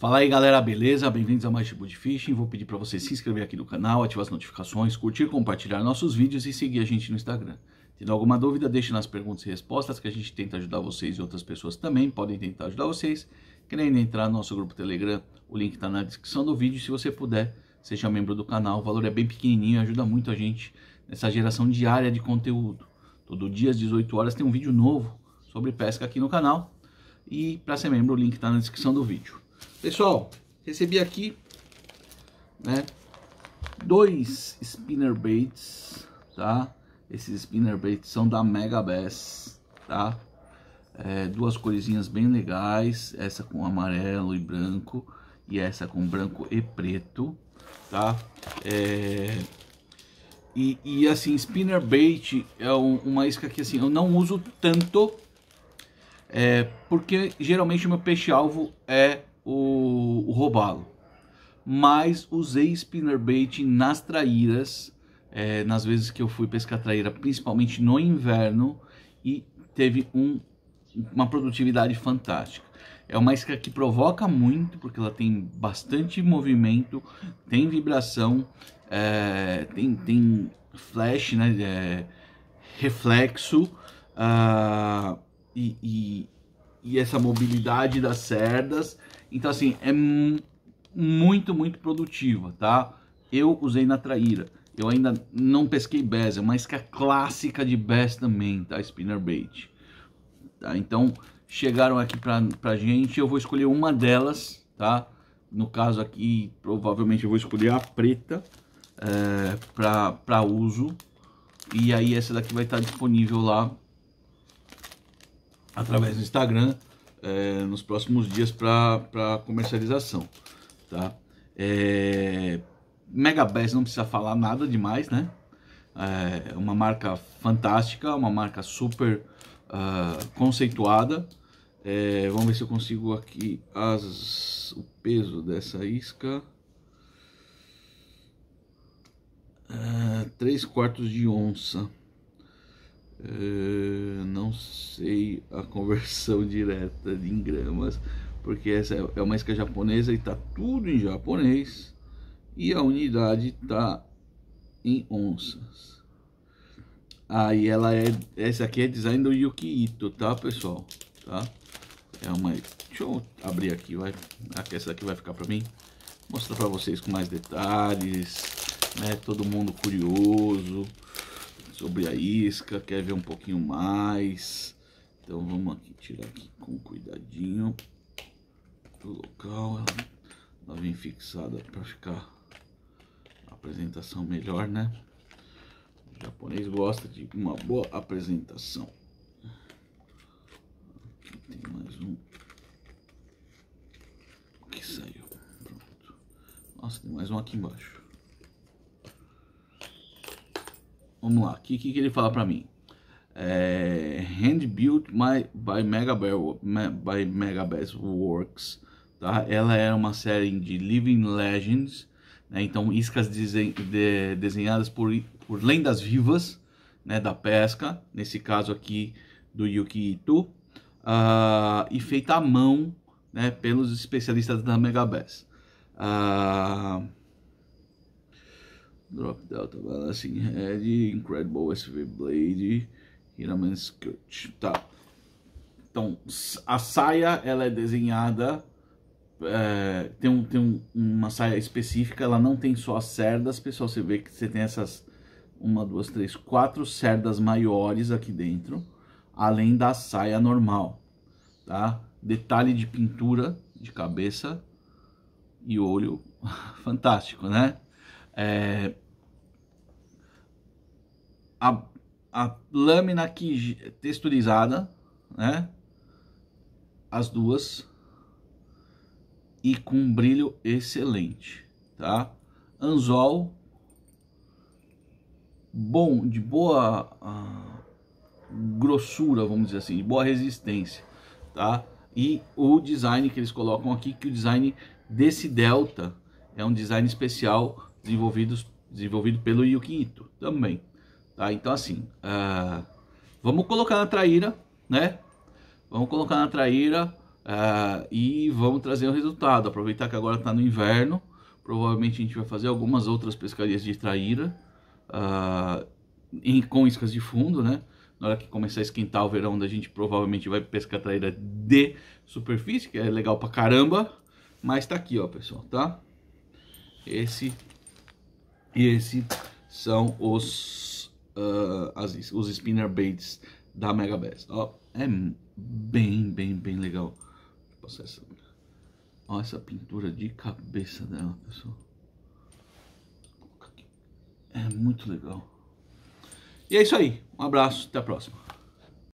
Fala aí galera, beleza? Bem-vindos a mais Tipo de Fishing. Vou pedir para você se inscrever aqui no canal, ativar as notificações, curtir, compartilhar nossos vídeos e seguir a gente no Instagram. Tendo alguma dúvida, deixe nas perguntas e respostas que a gente tenta ajudar vocês e outras pessoas também podem tentar ajudar vocês. Querendo entrar no nosso grupo Telegram, o link está na descrição do vídeo. Se você puder, seja membro do canal. O valor é bem pequenininho, ajuda muito a gente nessa geração diária de conteúdo. Todo dia às 18 horas tem um vídeo novo sobre pesca aqui no canal. E para ser membro, o link está na descrição do vídeo. Pessoal, recebi aqui, né? Dois spinner baits, tá? Esses spinner baits são da Mega Bass, tá? É, duas coresinhas bem legais, essa com amarelo e branco e essa com branco e preto, tá? É... E, e, assim, spinner bait é um, uma isca que assim, eu não uso tanto, é, porque geralmente meu peixe-alvo é o, o roubá-lo. Mas usei spinnerbait nas traíras, é, nas vezes que eu fui pescar traíra, principalmente no inverno, e teve um, uma produtividade fantástica. É uma isca que provoca muito, porque ela tem bastante movimento, tem vibração, é, tem, tem flash, né, é, reflexo, uh, e e essa mobilidade das cerdas. Então, assim, é muito, muito produtiva, tá? Eu usei na traíra. Eu ainda não pesquei bass, é que a clássica de bass também, tá? Spinner bait. Tá? Então, chegaram aqui pra, pra gente, eu vou escolher uma delas, tá? No caso aqui, provavelmente eu vou escolher a preta é, eh, para uso. E aí essa daqui vai estar disponível lá através do Instagram é, nos próximos dias para comercialização, tá? É, Megabest não precisa falar nada demais, né? É uma marca fantástica, uma marca super uh, conceituada. É, vamos ver se eu consigo aqui as, o peso dessa isca. Uh, é, 3 quartos de onça. Eh, não sei a conversão direta em gramas, porque essa é, é uma isca japonesa e está tudo em japonês e a unidade está em onças. Aí ah, ela é, essa aqui é design do Yuki Ito, tá pessoal? Tá? É uma, deixa eu abrir aqui, vai. Ah, essa aqui vai ficar para mim. Mostrar para vocês com mais detalhes, né? Todo mundo curioso sobre a isca, quer ver um pouquinho mais. Então vamos aqui tirar aqui com cuidadinho do local. Ela, vem fixada para ficar a apresentação melhor, né? O japonês gosta de uma boa apresentação. Aqui tem mais um que saiu. Pronto. Nossa, tem mais um aqui embaixo. Vamos lá, o que, que, ele fala para mim? É, hand built my, by Megabell, by Megabest Works, tá? Ela era é uma série de Living Legends, né? Então iscas desen, de, desenhadas por, por lendas vivas, né? Da pesca, nesse caso aqui do Yuki Ito, uh, e feita à mão, né? Pelos especialistas da Megabest. Uh, ah, Drop Delta Balancing Head, Incredible SV Blade, Hiraman Skirt. Tá. Então, a saia ela é desenhada, é, tem, um, tem um, uma saia específica, ela não tem só as cerdas, pessoal, você vê que você tem essas uma, duas, três, quatro cerdas maiores aqui dentro, além da saia normal, tá? Detalhe de pintura de cabeça e olho, fantástico, né? É, a, a lâmina aqui texturizada, né? As duas. E com um brilho excelente, tá? Anzol bom, de boa ah, grossura, vamos dizer assim, de boa resistência, tá? E o design que eles colocam aqui, que o design desse delta é um design especial desenvolvidos, desenvolvido pelo Yuki Ito também. Tá? Então assim, uh, vamos colocar na traíra, né? Vamos colocar na traíra uh, e vamos trazer o um resultado. Aproveitar que agora está no inverno, provavelmente a gente vai fazer algumas outras pescarias de traíra uh, em, com iscas de fundo, né? na hora que começar a esquentar o verão, a gente provavelmente vai pescar traíra de superfície, que é legal pra caramba. Mas tá aqui, ó, pessoal, tá? Esse e esses são os, uh, as, os spinner baits da Mega Bass. Ó, é bem, bem, bem legal. Passar essa... Ó, essa pintura de cabeça dela, pessoal. É muito legal. E é isso aí. Um abraço, até a próxima.